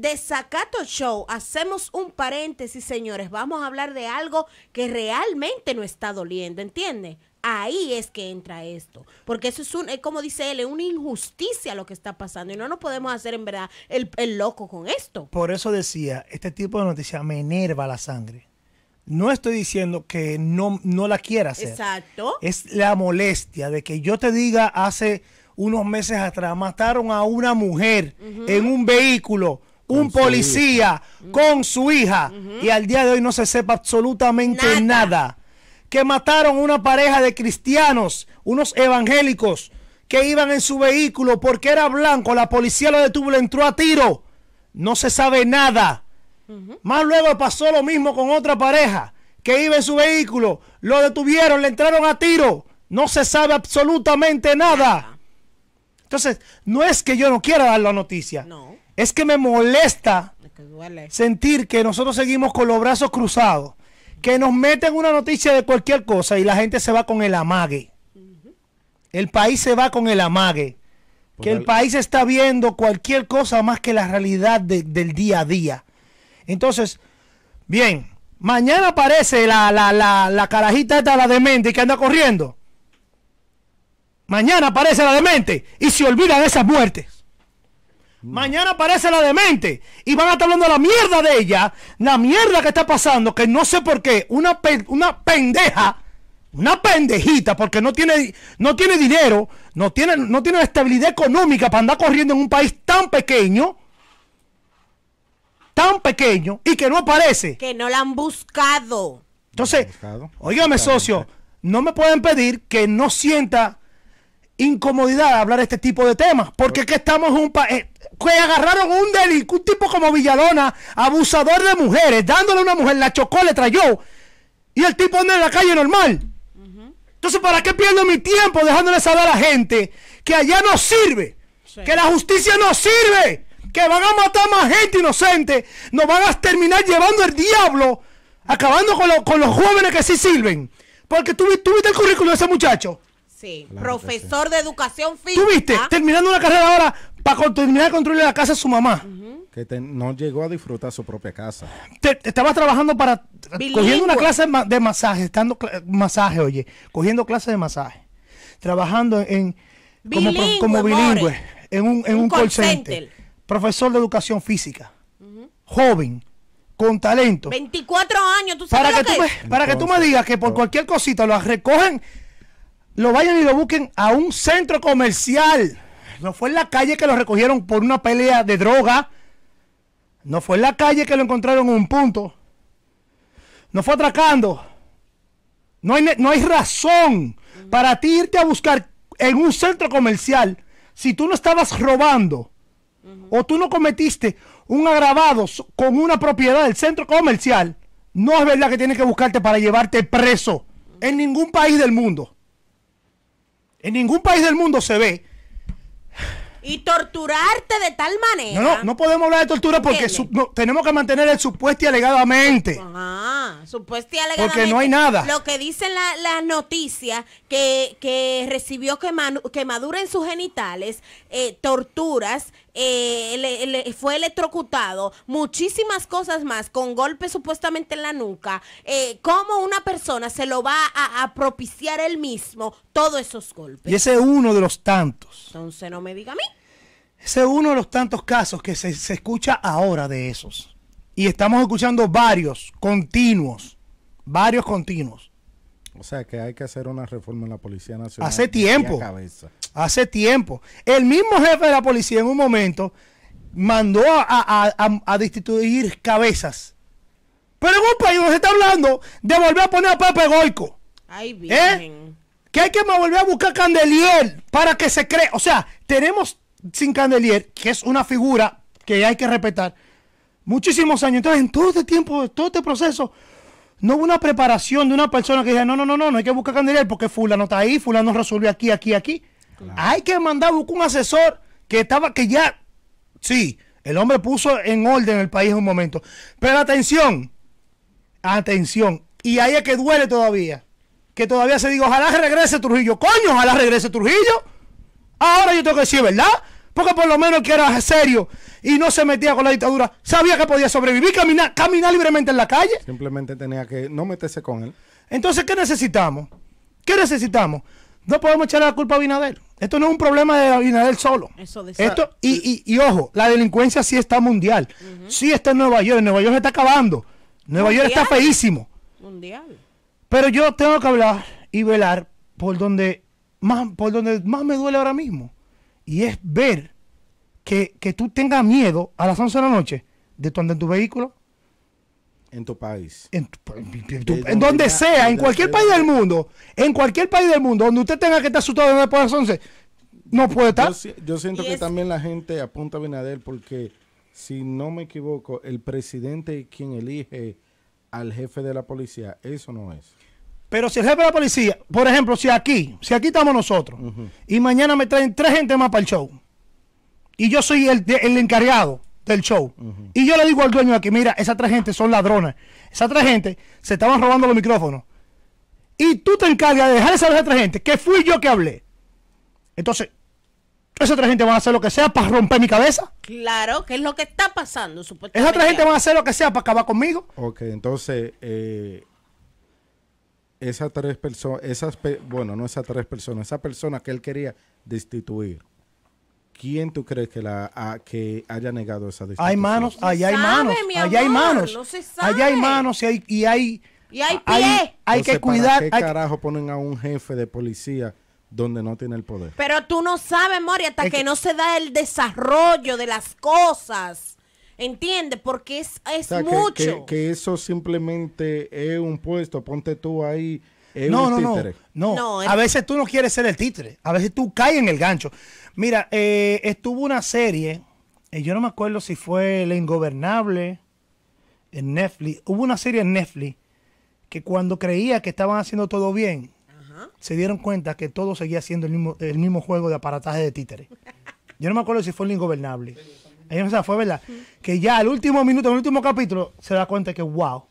Desacato Show, hacemos un paréntesis, señores. Vamos a hablar de algo que realmente no está doliendo, ¿entiende? Ahí es que entra esto. Porque eso es, un, como dice él, es una injusticia lo que está pasando. Y no nos podemos hacer en verdad el, el loco con esto. Por eso decía, este tipo de noticias me enerva la sangre. No estoy diciendo que no, no la quiera hacer. Exacto. Es la molestia de que yo te diga hace unos meses atrás, mataron a una mujer en un vehículo un policía con su hija y al día de hoy no se sepa absolutamente nada. Que mataron una pareja de cristianos, unos evangélicos que iban en su vehículo porque era blanco, la policía lo detuvo, le entró a tiro. No se sabe nada. Más luego pasó lo mismo con otra pareja que iba en su vehículo, lo detuvieron, le entraron a tiro. No se sabe absolutamente nada. Entonces, no es que yo no quiera dar la noticia. No. Es que me molesta sentir que nosotros seguimos con los brazos cruzados, que nos meten una noticia de cualquier cosa y la gente se va con el amague. El país se va con el amague. que el país está viendo cualquier cosa más que la realidad del día a día. Entonces, bien, mañana aparece la, carajita esta, la demente, que anda corriendo. Mañana aparece la demente y se olvidan esas muertes. Mm. Mañana aparece la demente y van a estar hablando la mierda de ella, la mierda que está pasando, que no sé por qué, una, una pendeja, una pendejita, porque no tiene, no tiene dinero, no tiene, no tiene estabilidad económica para andar corriendo en un país tan pequeño, tan pequeño, y que no aparece. Que no la han buscado. Entonces, oígame socio, no me pueden pedir que no sienta incomodidad hablar este tipo de temas, porque es que estamos en un país eh, que agarraron un delincuente, tipo como Villalona, abusador de mujeres, dándole a una mujer, la chocó, le trayó, y el tipo anda en la calle normal. Entonces, ¿para qué pierdo mi tiempo dejándole saber a la gente que allá no sirve? Que la justicia no sirve. Que van a matar más gente inocente. Nos van a terminar llevando el diablo. Acabando con, los jóvenes que sí sirven. Porque tú, tú viste el currículum de ese muchacho. Sí, profesor de educación física. ¿Tuviste? Terminando una carrera ahora para terminar de construirle la casa de su mamá. Que no llegó a disfrutar su propia casa. estaba estabas trabajando para. Cogiendo una clase de, masaje, estando. Masaje, oye. Cogiendo clase de masaje. Trabajando en. como, bilingüe. En un, en Profesor de educación física. Joven con talento. 24 años, tú sabes. Para, que, tú, me, que tú me digas que por cualquier cosita lo recogen lo vayan y lo busquen a un centro comercial. No fue en la calle que lo recogieron por una pelea de droga. No fue en la calle que lo encontraron en un punto. No fue atracando. No hay, no hay razón para ti irte a buscar en un centro comercial si tú no estabas robando o tú no cometiste un agravado con una propiedad del centro comercial. No es verdad que tienes que buscarte para llevarte preso en ningún país del mundo. En ningún país del mundo se ve. Y torturarte de tal manera. No, no, no podemos hablar de tortura porque tenemos que mantener el supuesto y alegadamente. Ah, supuesto y alegadamente. Porque no hay nada. Lo que dicen las noticias que, que recibió quemadura en sus genitales, eh, torturas, eh, le, fue electrocutado, muchísimas cosas más, con golpes supuestamente en la nuca, eh, como una persona se lo va a, propiciar él mismo todos esos golpes. Y ese es uno de los tantos. Entonces no me diga a mí. Ese es uno de los tantos casos que se, escucha ahora de esos. Y estamos escuchando varios continuos, varios continuos. O sea que hay que hacer una reforma en la Policía Nacional. Hace tiempo hace tiempo. El mismo jefe de la policía en un momento mandó a, destituir cabezas. Pero en un país donde se está hablando de volver a poner a Pepe Goico. ¿Eh? Que hay que volver a buscar Candelier para que se cree. O sea, tenemos sin Candelier, que es una figura que hay que respetar, muchísimos años. Entonces, en todo este tiempo, en todo este proceso, no hubo una preparación de una persona que dijera no, no, no, no, no hay que buscar Candelier porque fulano está ahí, fulano resuelve aquí, aquí, aquí. Hay que mandar buscar un asesor que estaba, que ya, sí, el hombre puso en orden el país en un momento. Pero atención, atención, y ahí es que duele todavía. Que todavía se diga, ojalá regrese Trujillo. Coño, ojalá regrese Trujillo. Ahora yo tengo que decir, ¿verdad? Porque por lo menos que era serio y no se metía con la dictadura. Sabía que podía sobrevivir, caminar, caminar libremente en la calle. Simplemente tenía que no meterse con él. Entonces, ¿qué necesitamos? ¿Qué necesitamos? No podemos echarle la culpa a Binader. Esto no es un problema de Binader solo. Esto, y, y, ojo, la delincuencia sí está mundial. Sí está en Nueva York. Nueva York se está acabando. Nueva York está feísimo. Mundial. Pero yo tengo que hablar y velar por donde más, por donde más me duele ahora mismo. Y es ver que, que tú tengas miedo a las 11 de la noche de tu en tu vehículo en tu país. En, donde sea, en cualquier país del mundo. En cualquier país del mundo, donde usted tenga que estar asustado de las 11, no puede estar. Yo, siento que también la gente apunta a Binader porque, si no me equivoco, el presidente es quien elige al jefe de la policía. Eso no es. Pero si el jefe de la policía, por ejemplo, si aquí, si aquí estamos nosotros, y mañana me traen tres gente más para el show, y yo soy el, el encargado, del show. Y yo le digo al dueño aquí, mira, esas tres gente son ladrones. Esas tres gente se estaban robando los micrófonos. Y tú te encargas de dejar esa tres gente que fui yo que hablé. Entonces, esa tres gente van a hacer lo que sea para romper mi cabeza. Claro, que es lo que está pasando, supuestamente. Esa tres gente van a hacer lo que sea para acabar conmigo. Ok, entonces, eh, esas tres personas, esas, bueno, no esas tres personas, esa persona que él quería destituir. ¿Quién tú crees que, la, que haya negado esa decisión? Hay manos, allá hay manos, allá hay manos, hay manos y hay... Y hay, y hay, hay, que cuidar. qué carajo ponen a un jefe de policía donde no tiene el poder? Pero tú no sabes, Mori, hasta que, no se da el desarrollo de las cosas. ¿Entiendes? porque es, es mucho. Que, eso simplemente es un puesto, ponte tú ahí. Es no, no, títere. no, A veces tú no quieres ser el títere, a veces tú caes en el gancho. Mira, eh, estuvo una serie, y eh, yo no me acuerdo si fue La Ingobernable, en Netflix. Hubo una serie en Netflix que cuando creía que estaban haciendo todo bien, se dieron cuenta que todo seguía siendo el mismo, juego de aparataje de títeres. Yo no me acuerdo si fue el ingobernable. Ella no fue, ¿verdad? Que ya al último minuto, al último capítulo, se da cuenta que, wow.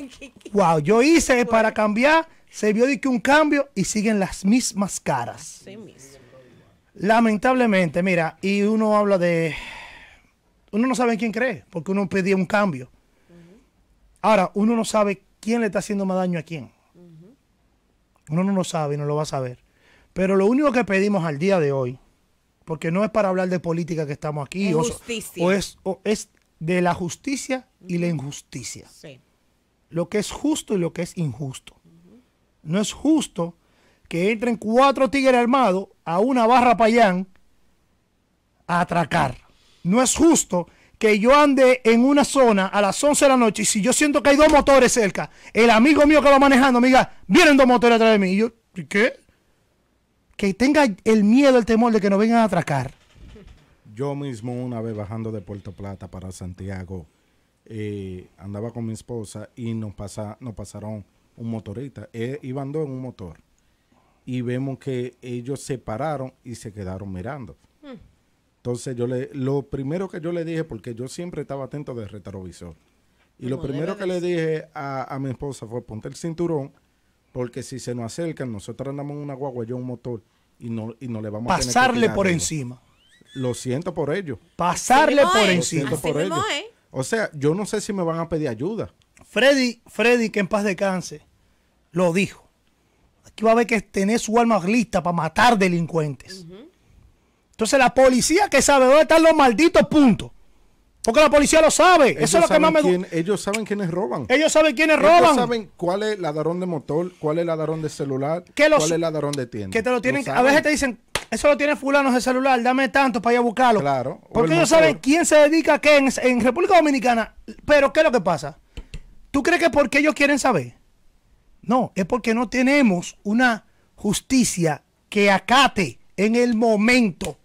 wow, yo hice para cambiar, se vio de que un cambio y siguen las mismas caras. Sí Lamentablemente, mira, y uno habla de... Uno no sabe en quién cree, porque uno pedía un cambio. Ahora, uno no sabe quién le está haciendo más daño a quién. Uno no lo sabe y no lo va a saber. Pero lo único que pedimos al día de hoy, porque no es para hablar de política que estamos aquí, o, es, de la justicia y la injusticia. Lo que es justo y lo que es injusto. No es justo que entren cuatro tigres armados a una barra payán a atracar. No es justo que yo ande en una zona a las 11 de la noche y si yo siento que hay dos motores cerca, el amigo mío que va manejando me vienen dos motores atrás de mí. Y yo, ¿qué? Que tenga el miedo, el temor de que nos vengan a atracar. Yo mismo una vez bajando de Puerto Plata para Santiago, eh, andaba con mi esposa y nos, pasa, nos pasaron un motorista. Iba eh, iban en un motor y vemos que ellos se pararon y se quedaron mirando. Hmm. Entonces yo le, lo primero que yo le dije, porque yo siempre estaba atento del retrovisor, y lo primero que le dije a, mi esposa fue ponte el cinturón, porque si se nos acercan, nosotros andamos en una guagua, yo un motor, y no, le vamos Pasarle a Pasarle por, encima. Lo siento por ello. Pasarle por encima. O sea, yo no sé si me van a pedir ayuda. Freddy, Freddy, que en paz descanse, lo dijo que va a haber que tener su arma lista para matar delincuentes. Entonces la policía que sabe dónde están los malditos puntos. Porque la policía lo sabe. Eso es lo que más me gusta. Ellos saben quiénes roban. Ellos saben quiénes roban. Ellos saben cuál es el ladrón de motor, cuál es el ladrón de celular, cuál es el ladrón de tienda. Que te lo tienen. a veces te dicen, eso lo tiene fulano de celular, dame tanto para ir a buscarlo. Claro. Porque ellos saben quién se dedica a qué en, República Dominicana. Pero ¿qué es lo que pasa? ¿Tú crees que porque ellos quieren saber? No, es porque no tenemos una justicia que acate en el momento.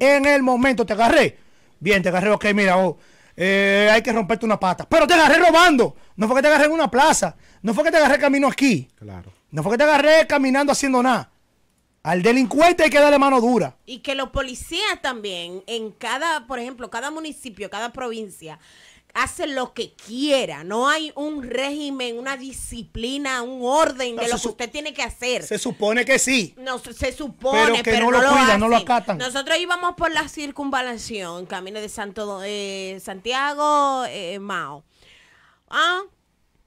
En el momento te agarré. Bien, te agarré, ok, mira, oh, eh, hay que romperte una pata. Pero te agarré robando. No fue que te agarré en una plaza. No fue que te agarré camino aquí. Claro. No fue que te agarré caminando haciendo nada. Al delincuente hay que darle mano dura. Y que los policías también, en cada, por ejemplo, cada municipio, cada provincia, hace lo que quiera. No hay un régimen, una disciplina, un orden de lo que usted tiene que hacer. Se supone que sí. No, se, supone, pero, que no, lo, cuidan, no lo acatan. Nosotros íbamos por la circunvalación, camino de Santo, eh, Santiago, eh, Mao. Ah,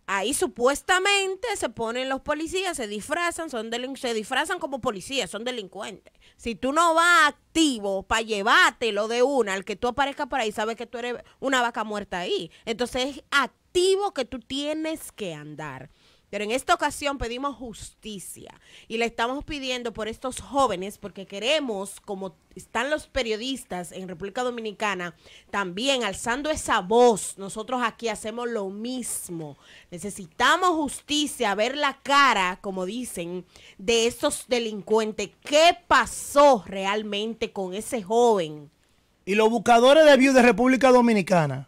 ahí supuestamente se ponen los policías, se disfrazan, son se disfrazan como policías, son delincuentes si tú no vas activo para llevártelo de una, al que tú aparezcas por ahí, sabes que tú eres una vaca muerta ahí. Entonces es activo que tú tienes que andar. Pero en esta ocasión pedimos justicia y le estamos pidiendo por estos jóvenes porque queremos, como están los periodistas en República Dominicana, también alzando esa voz, nosotros aquí hacemos lo mismo. Necesitamos justicia, ver la cara, como dicen, de esos delincuentes. ¿Qué pasó realmente con ese joven? Y los buscadores de view de República Dominicana,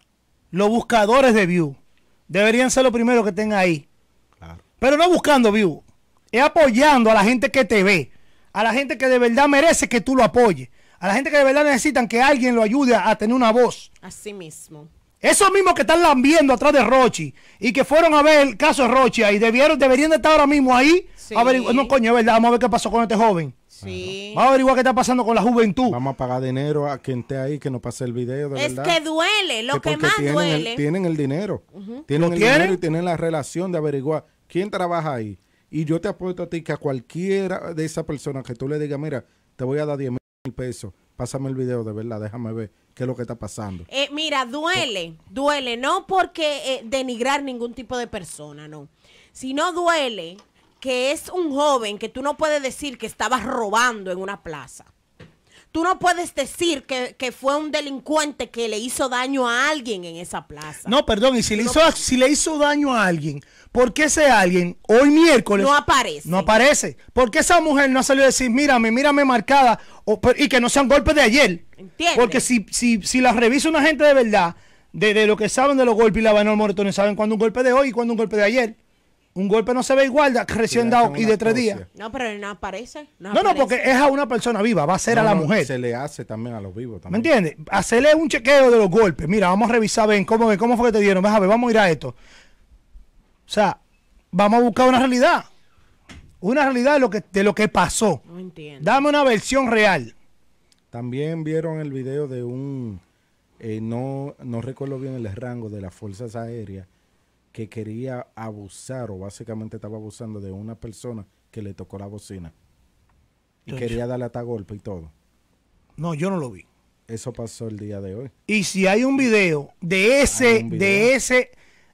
los buscadores de view, deberían ser los primeros que estén ahí pero no buscando vivo. Es apoyando a la gente que te ve. A la gente que de verdad merece que tú lo apoyes. A la gente que de verdad necesitan que alguien lo ayude a, tener una voz. Así mismo. Esos mismos que están lambiendo atrás de Rochi y que fueron a ver el caso de Rochi ahí, debieron, deberían estar ahora mismo ahí. No, coño, es verdad, vamos a ver qué pasó con este joven. Sí. Vamos a averiguar qué está pasando con la juventud. Vamos a pagar dinero a quien esté ahí que nos pase el video. De es que duele, lo que, más duele. tienen el dinero. Tienen el dinero y tienen la relación de averiguar ¿Quién trabaja ahí? Y yo te apuesto a ti que a cualquiera de esas personas que tú le digas, mira, te voy a dar 10 mil pesos, pásame el video de verdad, déjame ver qué es lo que está pasando. Eh, mira, duele, duele, no porque eh, denigrar ningún tipo de persona, no, sino duele que es un joven que tú no puedes decir que estabas robando en una plaza tú no puedes decir que, fue un delincuente que le hizo daño a alguien en esa plaza. No, perdón, y si le, hizo, si le hizo daño a alguien, ¿por qué ese alguien hoy miércoles no aparece? No aparece. ¿Por qué esa mujer no salió a decir, mírame, mírame marcada y que no sean golpes de ayer? Porque si, si, si revisa una gente de verdad, de, lo que saben de los golpes y la vaina moretones, saben cuándo un golpe de hoy y cuándo un golpe de ayer. Un golpe no se ve igual de, recién dado y de tres días. No, pero él no aparece. No, no, porque es a una persona viva, va a ser a la mujer. Se le hace también a los vivos. También. ¿Me entiendes? Hacerle un chequeo de los golpes. Mira, vamos a revisar, ven, cómo, cómo fue que te dieron. a ver, vamos a ir a esto. O sea, vamos a buscar una realidad. Una realidad de lo que, de lo que pasó. No entiendo. Dame una versión real. También vieron el video de un, eh, no, no recuerdo bien el rango de las Fuerzas Aéreas, que quería abusar o básicamente estaba abusando de una persona que le tocó la bocina. Y quería darle hasta golpe y todo. No, yo no lo vi. Eso pasó el día de hoy. Y si hay un video de ese, de ese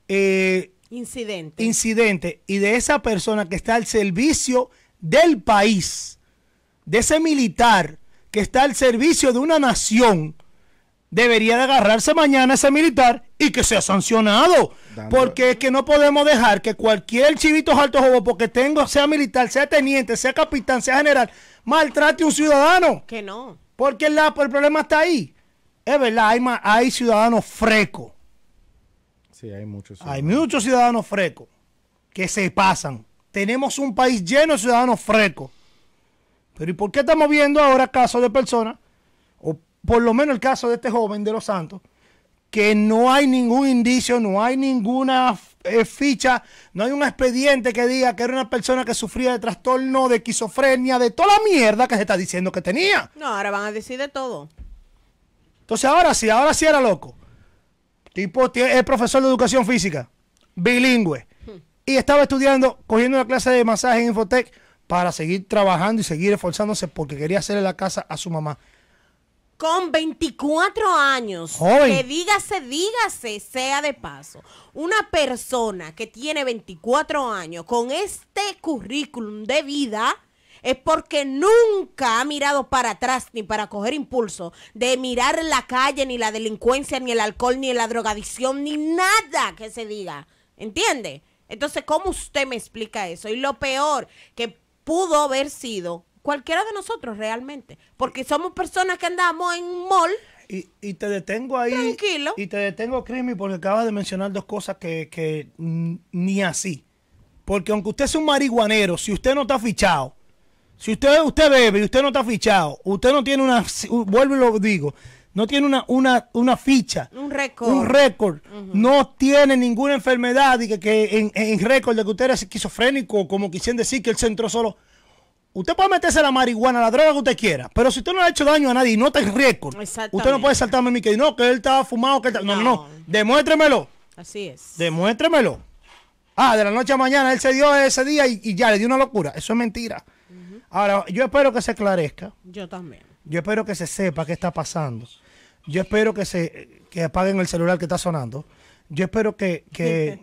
eh, incidente. incidente y de esa persona que está al servicio del país, de ese militar que está al servicio de una nación, debería de agarrarse mañana ese militar y que sea sancionado. Porque es que no podemos dejar que cualquier chivito alto juego, porque tengo, sea militar, sea teniente, sea capitán, sea general, maltrate a un ciudadano. Que no. Porque la, el problema está ahí. Es verdad, hay, hay ciudadanos frecos. Sí, hay muchos. Ciudadanos. Hay muchos ciudadanos frecos que se pasan. Tenemos un país lleno de ciudadanos frecos. Pero ¿y por qué estamos viendo ahora casos de personas por lo menos el caso de este joven de los Santos, que no hay ningún indicio, no hay ninguna eh, ficha, no hay un expediente que diga que era una persona que sufría de trastorno, de esquizofrenia, de toda la mierda que se está diciendo que tenía. No, ahora van a decir de todo. Entonces ahora sí, ahora sí era loco. Tipo, es profesor de educación física, bilingüe, y estaba estudiando, cogiendo una clase de masaje en Infotec para seguir trabajando y seguir esforzándose porque quería hacerle la casa a su mamá con 24 años, que dígase, dígase, sea de paso, una persona que tiene 24 años con este currículum de vida es porque nunca ha mirado para atrás ni para coger impulso de mirar la calle, ni la delincuencia, ni el alcohol, ni la drogadicción, ni nada que se diga. ¿Entiende? Entonces, ¿cómo usted me explica eso? Y lo peor, que pudo haber sido cualquiera de nosotros realmente, porque somos personas que andamos en un mall. Y, te detengo ahí. Tranquilo. Y te detengo, Crimi, porque acabas de mencionar dos cosas que, que ni así. Porque aunque usted sea un marihuanero, si usted no está fichado, si usted, usted bebe y usted no está fichado, usted no tiene una, vuelvo y lo digo, no tiene una, una, una ficha. Un récord. Un récord. No tiene ninguna enfermedad y que, que en, récord de que usted era esquizofrénico, como quisieran decir que el centro solo. Usted puede meterse la marihuana, la droga que usted quiera, pero si usted no le ha hecho daño a nadie y no está en récord, usted no puede saltarme a mí que no, que él estaba fumado, que él está... no, no, no, demuéstremelo. Así es. Demuéstremelo. Ah, de la noche a mañana él se dio ese día y, ya le dio una locura. Eso es mentira. Ahora, yo espero que se aclarezca. Yo también. Yo espero que se sepa qué está pasando. Yo espero que se que apaguen el celular que está sonando. Yo espero que, que,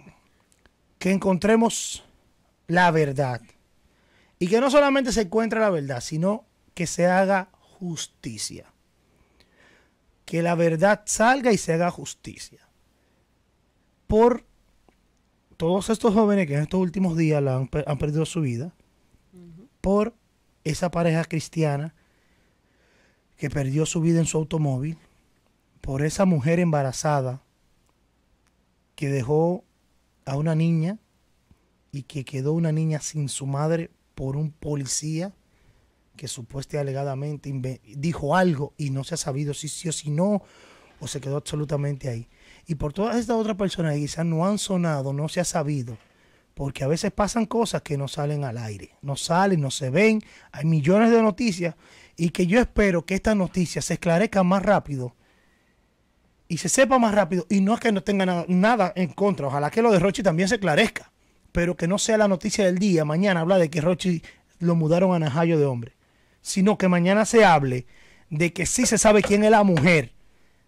que encontremos la verdad. Y que no solamente se encuentre la verdad, sino que se haga justicia. Que la verdad salga y se haga justicia. Por todos estos jóvenes que en estos últimos días han, perdido su vida, por esa pareja cristiana que perdió su vida en su automóvil, por esa mujer embarazada que dejó a una niña y que quedó una niña sin su madre por un policía que supuestamente alegadamente dijo algo y no se ha sabido si sí o si no, o se quedó absolutamente ahí. Y por todas estas otras personas que quizás no han sonado, no se ha sabido, porque a veces pasan cosas que no salen al aire, no salen, no se ven, hay millones de noticias y que yo espero que esta noticia se esclarezca más rápido y se sepa más rápido y no es que no tenga nada, en contra, ojalá que lo de Roche también se esclarezca pero que no sea la noticia del día, mañana habla de que Rochi lo mudaron a Najayo de hombre, sino que mañana se hable de que sí se sabe quién es la mujer,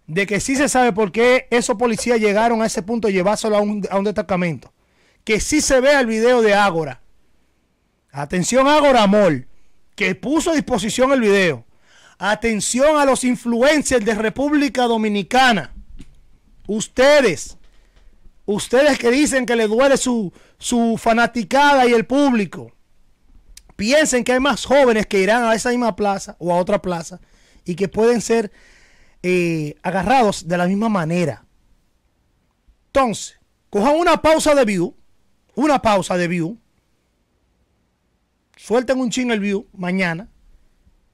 de que sí se sabe por qué esos policías llegaron a ese punto Y llevárselo a un, a un destacamento, que sí se vea el video de Ágora. Atención Ágora Amor, que puso a disposición el video. Atención a los influencers de República Dominicana. Ustedes Ustedes que dicen que le duele su, fanaticada y el público, piensen que hay más jóvenes que irán a esa misma plaza o a otra plaza y que pueden ser eh, agarrados de la misma manera. Entonces, cojan una pausa de view, una pausa de view, suelten un ching el view mañana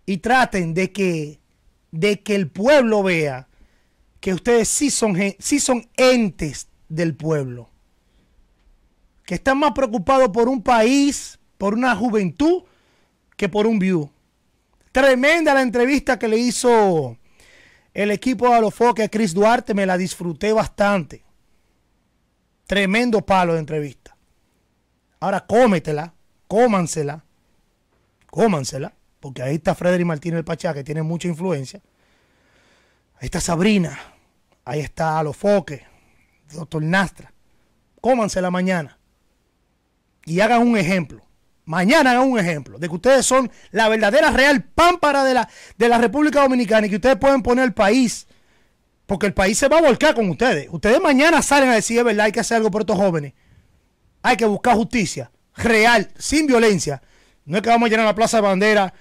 y traten de que, de que el pueblo vea que ustedes sí son, sí son entes del pueblo. Que está más preocupado por un país, por una juventud, que por un view. Tremenda la entrevista que le hizo el equipo de Alofoque a Chris Duarte. Me la disfruté bastante. Tremendo palo de entrevista. Ahora cómetela, cómansela, cómansela, porque ahí está Frederick Martínez Pachá, que tiene mucha influencia. Ahí está Sabrina, ahí está Alofoque, doctor Nastra, cómanse la mañana y hagan un ejemplo. Mañana hagan un ejemplo de que ustedes son la verdadera real pámpara de la, de la República Dominicana y que ustedes pueden poner el país, porque el país se va a volcar con ustedes. Ustedes mañana salen a decir, es verdad, hay que hacer algo por estos jóvenes. Hay que buscar justicia real, sin violencia. No es que vamos a llenar la plaza de bandera.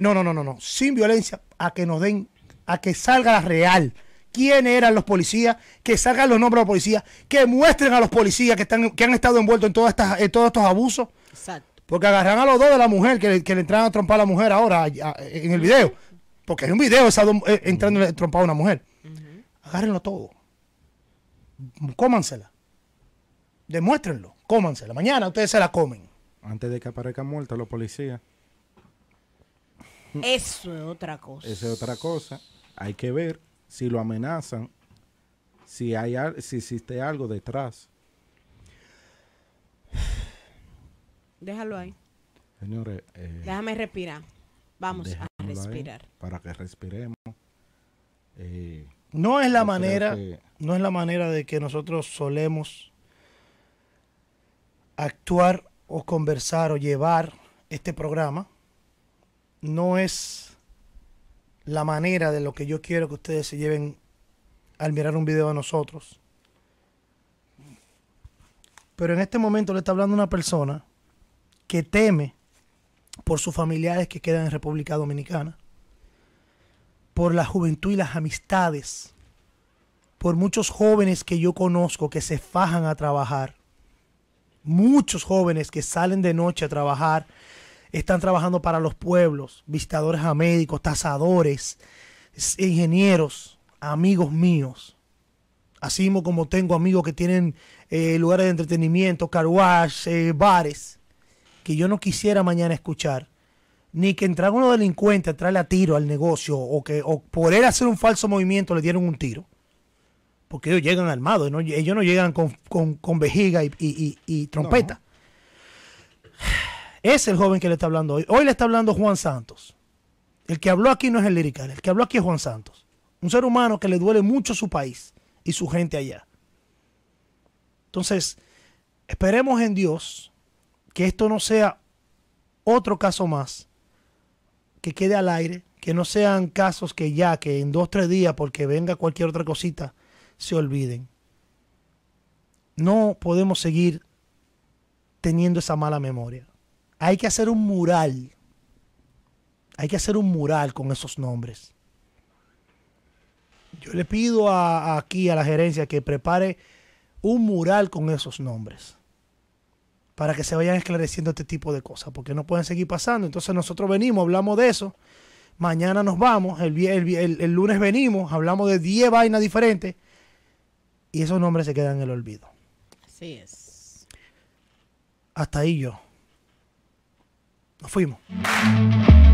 no, no, no, no, no. Sin violencia, a que nos den, a que salga la real quiénes eran los policías, que salgan los nombres de los policías, que muestren a los policías que, están, que han estado envueltos en, todas todos estos abusos. Exacto. Porque agarran a los dos de la mujer, que le, que entraron a trompar a la mujer ahora en el video. Porque hay un video esa eh, entrando a trompar a una mujer. Agárrenlo todo. Cómansela. Demuéstrenlo. Cómansela. Mañana ustedes se la comen. Antes de que aparezcan muertos los policías. Eso es otra cosa. Eso es otra cosa. Hay que ver si lo amenazan, si, hay, si existe algo detrás. Déjalo ahí. Señores. Eh, Déjame respirar. Vamos a respirar. Para que respiremos. Eh, no es la manera, no es la manera de que nosotros solemos actuar o conversar o llevar este programa. No es la manera de lo que yo quiero que ustedes se lleven al mirar un video de nosotros. Pero en este momento le está hablando una persona que teme por sus familiares que quedan en República Dominicana, por la juventud y las amistades, por muchos jóvenes que yo conozco que se fajan a trabajar, muchos jóvenes que salen de noche a trabajar, están trabajando para los pueblos, visitadores a médicos, tasadores, ingenieros, amigos míos. Así como tengo amigos que tienen eh, lugares de entretenimiento, carwash, eh, bares, que yo no quisiera mañana escuchar. Ni que entrar uno delincuente, traerle a tiro al negocio o que por él hacer un falso movimiento le dieron un tiro. Porque ellos llegan armados, ellos no llegan con, vejiga y, trompeta. Es el joven que le está hablando hoy. Hoy le está hablando Juan Santos. El que habló aquí no es el lirical, el que habló aquí es Juan Santos. Un ser humano que le duele mucho su país y su gente allá. Entonces, esperemos en Dios que esto no sea otro caso más, que quede al aire, que no sean casos que ya, que en dos, tres días, porque venga cualquier otra cosita, se olviden. No podemos seguir teniendo esa mala memoria. Hay que hacer un mural. Hay que hacer un mural con esos nombres. Yo le pido aquí a la gerencia que prepare un mural con esos nombres para que se vayan esclareciendo este tipo de cosas, porque no pueden seguir pasando. Entonces nosotros venimos, hablamos de eso, mañana nos vamos, el, lunes venimos, hablamos de 10 vainas diferentes y esos nombres se quedan en el olvido. Así es. Hasta ahí yo. Nos fuimos.